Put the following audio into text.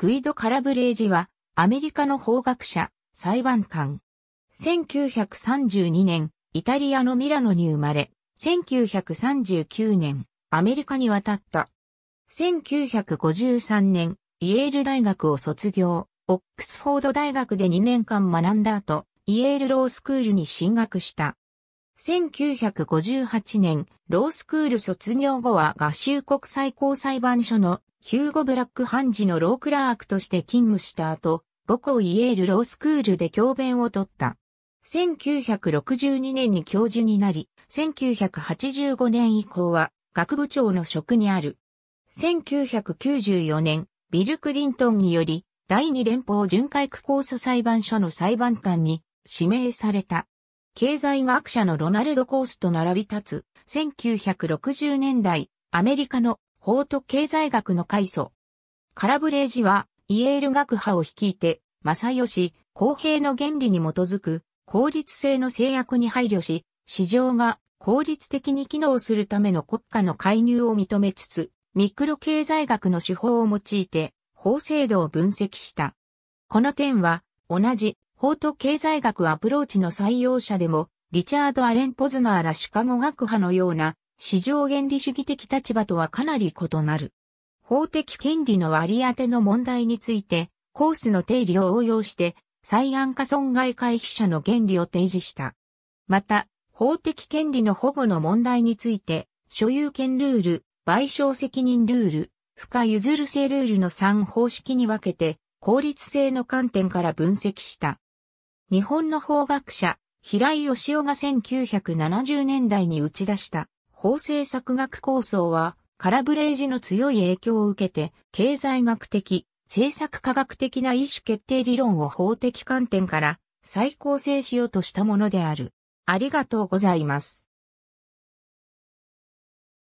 グイド・カラブレージは、アメリカの法学者、裁判官。1932年、イタリアのミラノに生まれ、1939年、アメリカに渡った。1953年、イエール大学を卒業、オックスフォード大学で2年間学んだ後、イエールロースクールに進学した。1958年、ロースクール卒業後は合衆国最高裁判所のヒューゴ・ブラック判事のロークラークとして勤務した後、母校イエールロースクールで教鞭を取った。1962年に教授になり、1985年以降は学部長の職にある。1994年、ビル・クリントンにより、第二連邦巡回区控訴裁判所の裁判官に指名された。経済学者のロナルド・コースと並び立つ、1960年代、アメリカの法と経済学の開祖。カラブレージは、イエール学派を率いて、正義、公平の原理に基づく、効率性の制約に配慮し、市場が効率的に機能するための国家の介入を認めつつ、ミクロ経済学の手法を用いて、法制度を分析した。この点は、同じ法と経済学アプローチの採用者でも、リチャード・アレン・ポズナーらシカゴ学派のような、市場原理主義的立場とはかなり異なる。法的権利の割り当ての問題について、コースの定理を応用して、再安化損害回避者の原理を提示した。また、法的権利の保護の問題について、所有権ルール、賠償責任ルール、不可譲る性ルールの3方式に分けて、効率性の観点から分析した。日本の法学者、平井義雄が1970年代に打ち出した法政策学構想は、カラブレージの強い影響を受けて、経済学的、政策科学的な意思決定理論を法的観点から再構成しようとしたものである。ありがとうございます。